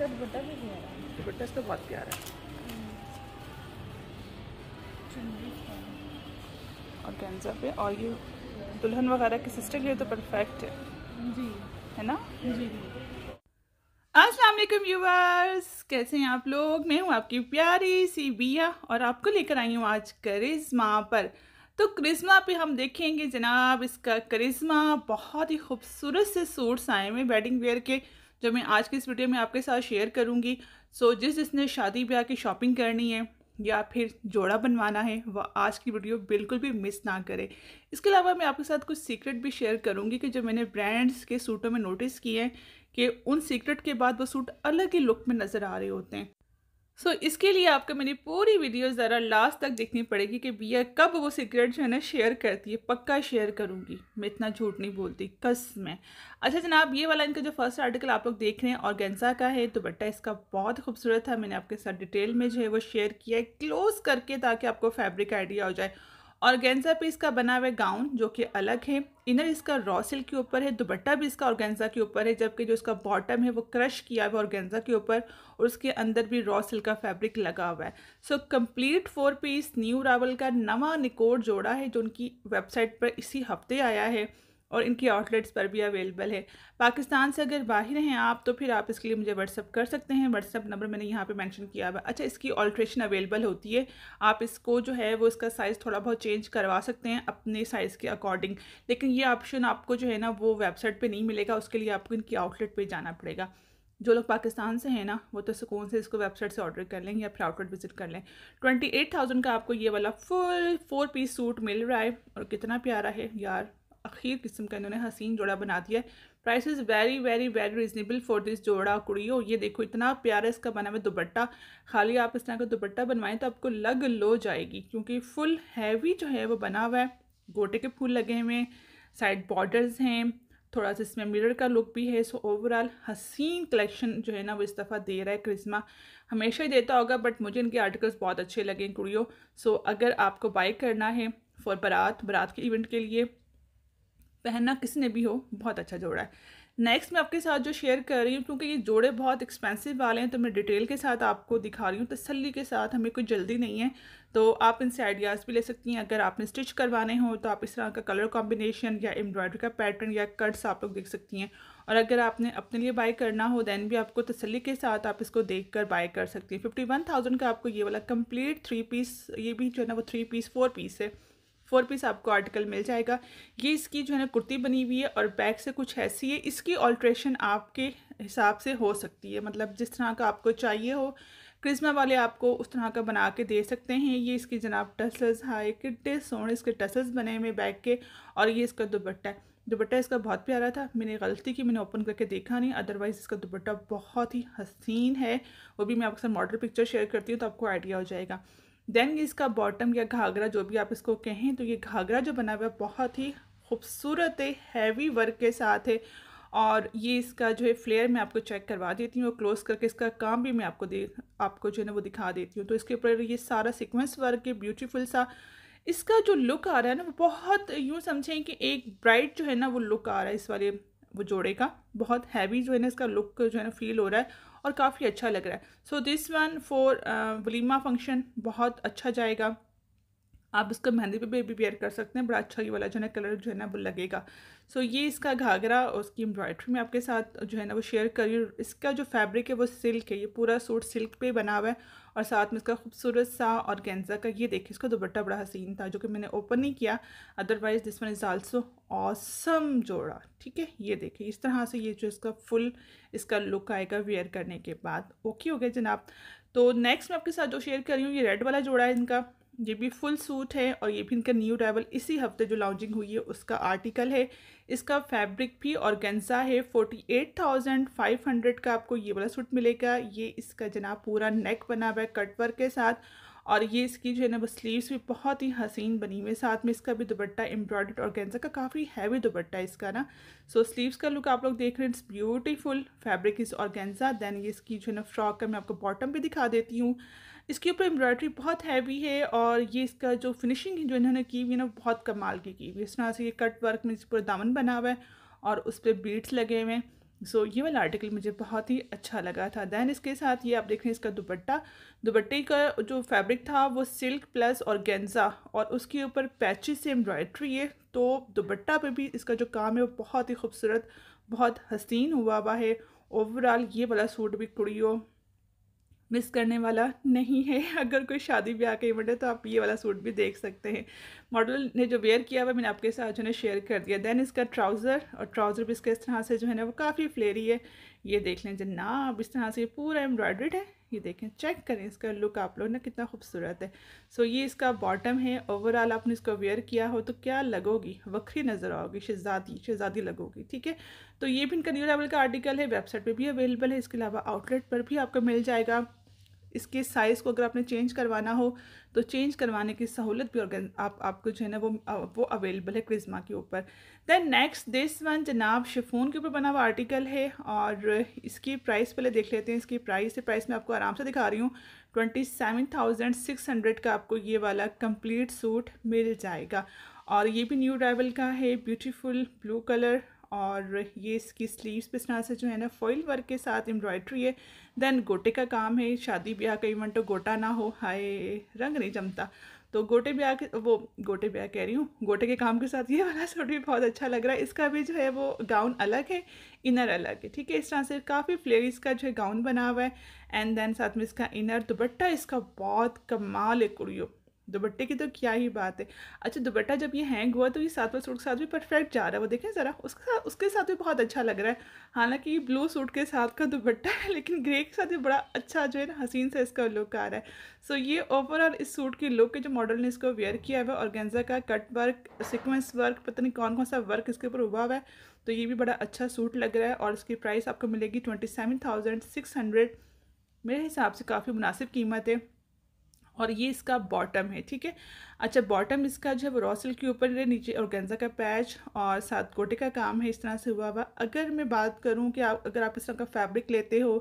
इसका दुपट्टा भी प्यारा है दुपट्टा इसका बहुत प्यारा है और गेंजा पे और ये दुल्हन वगैरह की सिस्टर के लिए तो परफेक्ट है जी है ना जी अस्सलाम वालेकुम व्यूवर्स कैसे हैं आप लोग मैं हूँ आपकी प्यारी सी बिया और आपको लेकर आई हूँ आज करिश्मा पर तो करिश्मा पे हम देखेंगे जनाब इसका करिश्मा बहुत ही खूबसूरत से सूट्स आए हुए वेडिंग वेयर के जो मैं आज की इस वीडियो में आपके साथ शेयर करूँगी सो जिस जिसने शादी ब्याह की शॉपिंग करनी है या फिर जोड़ा बनवाना है वह आज की वीडियो बिल्कुल भी मिस ना करें इसके अलावा मैं आपके साथ कुछ सीक्रेट भी शेयर करूँगी कि जो मैंने ब्रांड्स के सूटों में नोटिस किए हैं कि उन सीक्रेट के बाद वो सूट अलग ही लुक में नज़र आ रहे होते हैं सो so, इसके लिए आपको मेरी पूरी वीडियो ज़रा लास्ट तक देखनी पड़ेगी कि बिया कब वो सिगरेट जो है ना शेयर करती है पक्का शेयर करूँगी मैं इतना झूठ नहीं बोलती कस में अच्छा जनाब ये वाला इनका जो फर्स्ट आर्टिकल आप लोग देख रहे हैं और गेंसा का है तो बट्टा इसका बहुत खूबसूरत था मैंने आपके साथ डिटेल में जो है वो शेयर किया है क्लोज़ करके ताकि आपको फैब्रिक आइडिया हो जाए और गेंजा पे इसका बना हुआ गाउन जो कि अलग है इनर इसका रॉ सिल्क के ऊपर है दुपट्टा भी इसका ऑर्गेन्जा के ऊपर है जबकि जो इसका बॉटम है वो क्रश किया हुआ गेंजा के ऊपर और उसके अंदर भी रॉ सिल्क का फैब्रिक लगा हुआ है so complete four piece new रावल का नवा निकोड जोड़ा है जो उनकी वेबसाइट पर इसी हफ्ते आया है और इनकी आउटलेट्स पर भी अवेलेबल है पाकिस्तान से अगर बाहर हैं आप तो फिर आप इसके लिए मुझे व्हाट्सअप कर सकते हैं व्हाट्सअप नंबर मैंने यहाँ पे मेंशन किया हुआ अच्छा इसकी ऑल्ट्रेशन अवेलेबल होती है आप इसको जो है वो इसका साइज़ थोड़ा बहुत चेंज करवा सकते हैं अपने साइज़ के अकॉर्डिंग लेकिन ये ऑप्शन आपको जो है ना वो वेबसाइट पर नहीं मिलेगा उसके लिए आपको इनकी आउटलेट पर जाना पड़ेगा जो लोग पाकिस्तान से हैं ना वो तो सुकून से इसको वेबसाइट से ऑर्डर कर लें या फिर आउटलेट विज़िट कर लें ट्वेंटी एट थाउजेंड का आपको ये वाला फुल फोर पीस सूट मिल रहा है और कितना प्यारा है यार अखीर किस्म का इन्होंने हसीन जोड़ा बना दिया है price is very very very reasonable for this जोड़ा कुड़ियों ये देखो इतना प्यारा इसका बना हुआ दुपट्टा खाली आप इस तरह का दुपट्टा बनवाएं तो आपको लग लो जाएगी क्योंकि फुल हैवी जो है वो बना हुआ है गोटे के फूल लगे हुए हैं साइड बॉर्डर्स हैं थोड़ा सा इसमें मिरर का लुक भी है सो ओवरऑल हसीन कलेक्शन जो है ना वो इस दफ़ा दे रहा है क्रिस्मा हमेशा ही देता होगा बट मुझे इनके आर्टिकल्स बहुत अच्छे लगे कुड़ियों सो so, अगर आपको बाई करना है फॉर बारात बारात के इवेंट के लिए पहनना किसी ने भी हो बहुत अच्छा जोड़ा है नेक्स्ट मैं आपके साथ जो शेयर कर रही हूँ क्योंकि ये जोड़े बहुत एक्सपेंसिव वाले हैं तो मैं डिटेल के साथ आपको दिखा रही हूँ तसली के साथ हमें कोई जल्दी नहीं है तो आप इनसे आइडियाज़ भी ले सकती हैं अगर आपने स्टिच करवाने हो तो आप इस तरह का कलर कॉम्बिनेशन या एम्ब्रॉयडरी का पैटर्न या कट्स आप लोग देख सकती हैं और अगर आपने अपने लिए बाय करना हो दैन भी आपको तसली के साथ आप इसको देख कर बाय कर सकती हैं फिफ्टी वन थाउजेंड का आपको ये वाला कम्प्लीट थ्री पीस ये भी जो है ना वो थ्री पीस फोर पीस है फोर पीस आपको आर्टिकल मिल जाएगा ये इसकी जो है ना कुर्ती बनी हुई है और बैक से कुछ ऐसी है इसकी ऑल्ट्रेशन आपके हिसाब से हो सकती है मतलब जिस तरह का आपको चाहिए हो क्रिजमा वाले आपको उस तरह का बना के दे सकते हैं ये इसकी जनाब टसल्स हाई किड्डे सोने इसके टसल्स बने हुए बैग के और ये इसका दुपट्टा है दुपट्टा इसका बहुत प्यारा था मैंने गलती की मैंने ओपन करके देखा नहीं अदरवाइज़ इसका दुपट्टा बहुत ही हसीन है वो भी मैं आपके साथ मॉडल पिक्चर शेयर करती हूँ तो आपको आइडिया हो जाएगा देन ये इसका बॉटम या घाघरा जो भी आप इसको कहें तो ये घाघरा जो बना हुआ है बहुत ही खूबसूरत है हैवी वर्क के साथ है और ये इसका जो है फ्लेयर मैं आपको चेक करवा देती हूँ और क्लोज़ करके इसका काम भी मैं आपको दे आपको जो है ना वो दिखा देती हूँ तो इसके ऊपर ये सारा सिक्वेंस वर्क है ब्यूटीफुल सा इसका जो लुक आ रहा है ना वो बहुत यूँ समझें कि एक ब्राइट जो है ना वो लुक आ रहा है इस वाले वो जोड़े का बहुत हैवी जो है ना इसका लुक जो है ना फील हो रहा है और काफ़ी अच्छा लग रहा है सो दिस वन फॉर वलीमा फंक्शन बहुत अच्छा जाएगा आप इसको मेहंदी पे भी वेयर कर सकते हैं बड़ा अच्छा ये वाला जो है ना कलर जो है ना वो लगेगा सो ये इसका घाघरा और उसकी एम्ब्रॉयडरी में आपके साथ जो है ना वो शेयर करी इसका जो फैब्रिक है वो सिल्क है ये पूरा सूट सिल्क पे बना हुआ है और साथ में इसका खूबसूरत सा और गेंजा का ये देखिए इसका दुपट्टा बड़ा हसीन था जो कि मैंने ओपन नहीं किया otherwise this one is also awesome जोड़ा ठीक है ये देखिए इस तरह से ये जो इसका फुल इसका लुक आएगा वेयर करने के बाद ओके हो गया जनाब तो नेक्स्ट मैं आपके साथ जो शेयर कर रही हूँ ये रेड वाला जोड़ा है इनका ये भी फुल सूट है और ये भी इनका न्यू अराइवल इसी हफ्ते जो लॉन्चिंग हुई है उसका आर्टिकल है इसका फैब्रिक भी और है forty eight thousand five hundred का आपको ये वाला सूट मिलेगा ये इसका जनाब पूरा नेक बना हुआ है कट वर्क के साथ और ये इसकी जो है ना वो स्लीव्स भी बहुत ही हसीन बनी हुई है साथ में इसका भी दुपट्टा एम्ब्रॉयड गेंजा का काफ़ी हैवी दुपट्टा इसका ना सो so, स्लीव्स का लुक आप लोग देख रहे हैं इट्स ब्यूटीफुल फैब्रिक इज़ गेंजा देन ये इसकी जो है ना फ्रॉक का मैं आपको बॉटम भी दिखा देती हूँ इसके ऊपर एम्ब्रॉयडरी बहुत हैवी है और ये इसका जो फिनिशिंग जो इन्होंने की हुई है ना बहुत कमाल की की हुई इस तरह से ये कट वर्क में इस पर दामन बना हुआ है और उस पर बीट्स लगे हुए हैं सो so, ये वाला आर्टिकल मुझे बहुत ही अच्छा लगा था दैन इसके साथ ये आप देख रहे हैं इसका दुपट्टा दुपट्टे का जो फैब्रिक था वो सिल्क प्लस और गेंजा और उसके ऊपर पैची से एम्ब्रॉयड्री है तो दुपट्टा पे भी इसका जो काम है वो बहुत ही खूबसूरत बहुत हसीन हुआ हुआ है ओवरऑल ये वाला सूट भी कुड़ियों मिस करने वाला नहीं है अगर कोई शादी ब्याह का इवेंट है तो आप ये वाला सूट भी देख सकते हैं मॉडल ने जो वेयर किया हुआ मैंने आपके साथ जो है शेयर कर दिया देन इसका ट्राउज़र और ट्राउज़र भी इसके इस तरह से जो है ना वो काफ़ी फ्लेरी है ये देख लें अब इस तरह से पूरा एम्ब्रॉयड्रेड है ये देखें चेक करें इसका लुक आप लोग ना कितना खूबसूरत है सो ये इसका बॉटम है ओवरऑल आपने इसको वेयर किया हो तो क्या लगोगी वक्री नज़र आओगी शहजादी शहजादी लगोगी ठीक है तो ये भी इनका न्यू लेवल का आर्टिकल है वेबसाइट पर भी अवेलेबल है इसके अलावा आउटलेट पर भी आपको मिल जाएगा इसके साइज़ को अगर आपने चेंज करवाना हो तो चेंज करवाने की सहूलत भी ऑर्गेन आप आपको जो है ना वो वो अवेलेबल है क्रिज्मा के ऊपर दैन नेक्स्ट दिस वन जनाब शिफोन के ऊपर बना हुआ आर्टिकल है और इसकी प्राइस पहले देख लेते हैं इसकी प्राइस है प्राइस मैं आपको आराम से दिखा रही हूँ twenty seven thousand six hundred का आपको ये वाला कम्प्लीट सूट मिल जाएगा और ये भी न्यू ड्राइवल का है ब्यूटीफुल ब्लू कलर और ये इसकी स्लीव्स पे से जो है ना फॉइल वर्क के साथ एम्ब्रॉयड्री है देन गोटे का काम है शादी ब्याह का इवेंट तो गोटा ना हो हाय रंग नहीं जमता तो गोटे ब्याह के वो गोटे ब्याह कह रही हूँ गोटे के काम के साथ ये वाला सूट भी बहुत अच्छा लग रहा है इसका भी जो है वो गाउन अलग है इनर अलग है ठीक है इस तरह से काफ़ी फ्लेयर इसका जो है गाउन बना हुआ है एंड देन साथ में इसका इनर दुपट्टा इसका बहुत कमाल है कुड़ियों दुपट्टे की तो क्या ही बात है अच्छा दुपट्टा जब ये हैंग हुआ तो ये सात सूट के साथ भी परफेक्ट जा रहा है वो देखें ज़रा उसके साथ उसके साथ भी बहुत अच्छा लग रहा है हालांकि ब्लू सूट के साथ का दुपट्टा है लेकिन ग्रे के साथ भी बड़ा अच्छा जो है ना हसीन से इसका लुक आ रहा है सो ये ओवरऑल इस सूट की लुक के जो मॉडल ने इसको वेयर किया हुआ और गेंजा का कट वर्क सिक्वेंस वर्क पता नहीं कौन कौन सा वर्क इसके ऊपर हुआ हुआ है तो ये भी बड़ा अच्छा सूट लग रहा है और इसकी प्राइस आपको मिलेगी twenty seven thousand six hundred मेरे हिसाब से काफ़ी मुनासिब कीमत है और ये इसका बॉटम है ठीक है अच्छा बॉटम इसका जो है वो रॉसल के ऊपर नीचे और गेंजा का पैच और सात गोटे का काम है इस तरह से हुआ हुआ अगर मैं बात करूँ कि आप अगर आप इस तरह का फैब्रिक लेते हो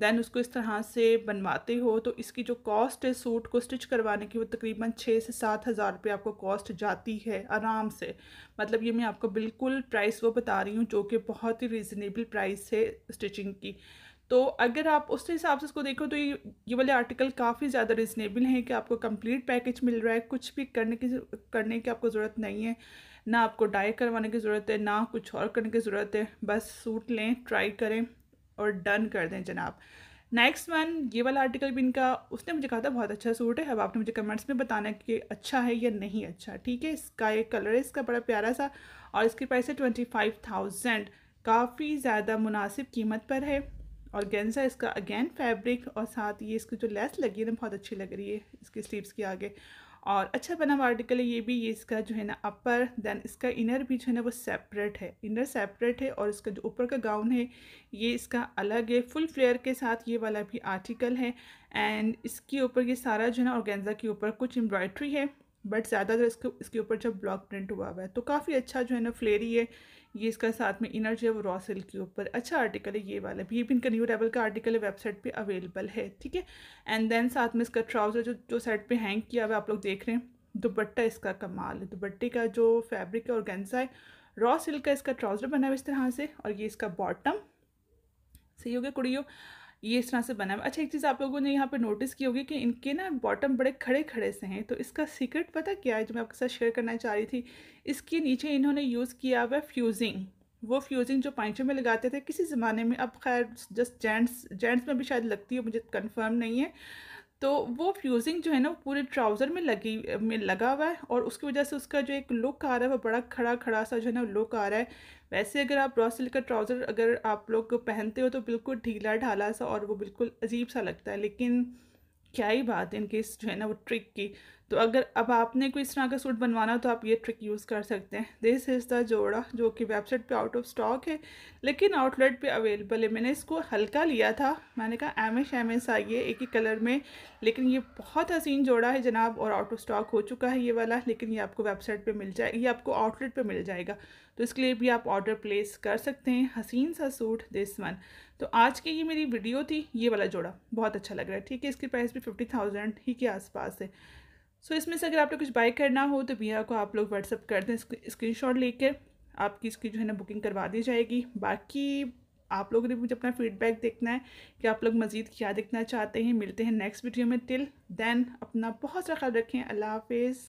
दैन उसको इस तरह से बनवाते हो तो इसकी जो कॉस्ट है सूट को स्टिच करवाने की वो तकरीबन छः से सात हज़ार रुपये आपको कॉस्ट जाती है आराम से मतलब ये मैं आपको बिल्कुल प्राइस वो बता रही हूँ जो कि बहुत ही रिजनेबल प्राइस है स्टिचिंग की तो अगर आप उस हिसाब से इसको देखो तो ये ये वाले आर्टिकल काफ़ी ज़्यादा रिजनेबल हैं कि आपको कंप्लीट पैकेज मिल रहा है कुछ भी करने की करने की आपको ज़रूरत नहीं है ना आपको डाई करवाने की ज़रूरत है ना कुछ और करने की ज़रूरत है बस सूट लें ट्राई करें और डन कर दें जनाब नेक्स्ट वन ये वाला आर्टिकल भी इनका उसने मुझे कहा था बहुत अच्छा सूट है अब आपने मुझे कमेंट्स में बताना कि अच्छा है या नहीं अच्छा ठीक है इसका एक कलर है इसका बड़ा प्यारा सा और इसकी प्राइस है ट्वेंटी फाइव थाउजेंड काफ़ी ज़्यादा मुनासिब कीमत पर है और गेंजा इसका अगेन फैब्रिक और साथ ये इसकी जो लेस लगी है ना बहुत अच्छी लग रही है इसके स्लीव्स के आगे और अच्छा बना हुआ आर्टिकल है ये भी ये इसका जो है ना अपर देन इसका इनर भी जो है ना वो सेपरेट है इनर सेपरेट है और इसका जो ऊपर का गाउन है ये इसका अलग है फुल फ्लेयर के साथ ये वाला भी आर्टिकल है एंड इसके ऊपर ये सारा जो है ना गेंज़ा के ऊपर कुछ एम्ब्रॉयड्री है बट ज़्यादातर इसके इसके ऊपर जब ब्लॉक प्रिंट हुआ हुआ है तो काफ़ी अच्छा जो है ना फ्लेयरी है ये इसका साथ में इनर जो है वो रॉ सिल्क के ऊपर अच्छा आर्टिकल है ये वाला भी ये भी इनका न्यू लेवल का आर्टिकल है वेबसाइट पे अवेलेबल है ठीक है एंड देन साथ में इसका ट्राउज़र जो जो साइड पे हैंग किया हुआ आप लोग देख रहे हैं दुपट्टा इसका कमाल है दुपट्टे का जो फैब्रिक है ऑर्गेन्जा है रॉ सिल्क का इसका ट्राउज़र बना हुआ इस तरह से और ये इसका बॉटम सही हो गया कुड़ियों ये इस तरह से बना हुआ अच्छा एक चीज़ आप लोगों ने यहाँ पर नोटिस की होगी कि इनके ना बॉटम बड़े खड़े खड़े से हैं तो इसका सीक्रेट पता क्या है जो मैं आपके साथ शेयर करना चाह रही थी इसके नीचे इन्होंने यूज़ किया हुआ फ्यूज़िंग वो फ्यूज़िंग जो पैंचों में लगाते थे किसी ज़माने में अब खैर जस्ट जेंट्स जेंट्स में भी शायद लगती है मुझे कन्फर्म नहीं है तो वो फ्यूजिंग जो है ना पूरे ट्राउज़र में लगी में लगा हुआ है और उसकी वजह से उसका जो एक लुक आ रहा है वो बड़ा खड़ा खड़ा सा जो है ना लुक आ रहा है वैसे अगर आप रॉ सिल्क का ट्राउज़र अगर आप लोग पहनते हो तो बिल्कुल ढीला ढाला सा और वो बिल्कुल अजीब सा लगता है लेकिन क्या ही बात है इनके इस जो है ना वो ट्रिक की तो अगर अब आपने कोई इस तरह का सूट बनवाना तो आप ये ट्रिक यूज़ कर सकते हैं दिस इज़ द जोड़ा जो कि वेबसाइट पे आउट ऑफ स्टॉक है लेकिन आउटलेट पे अवेलेबल है मैंने इसको हल्का लिया था मैंने कहा एम एश एम एस आइए एक ही कलर में लेकिन ये बहुत हसीन जोड़ा है जनाब और आउट ऑफ स्टॉक हो चुका है ये वाला लेकिन ये आपको वेबसाइट पर मिल जाए ये आपको आउटलेट पर मिल जाएगा तो इसके लिए भी आप ऑर्डर प्लेस कर सकते हैं हसीन सा सूट दिस वन तो आज की ये मेरी वीडियो थी ये वाला जोड़ा बहुत अच्छा लग रहा है ठीक है इसकी प्राइस भी फिफ्टी थाउजेंड ही के आसपास है सो इसमें से अगर आप लोग कुछ बाई करना हो तो भैया को आप लोग व्हाट्सअप कर दें स्क्रीन शॉट लेकर आपकी इसकी जो है ना बुकिंग करवा दी जाएगी बाकी आप लोगों ने मुझे अपना फीडबैक देखना है कि आप लोग मज़ीद क्या देखना चाहते हैं मिलते हैं नेक्स्ट वीडियो में टिल देन अपना बहुत सा ख्याल रखें अल्लाह हाफिज़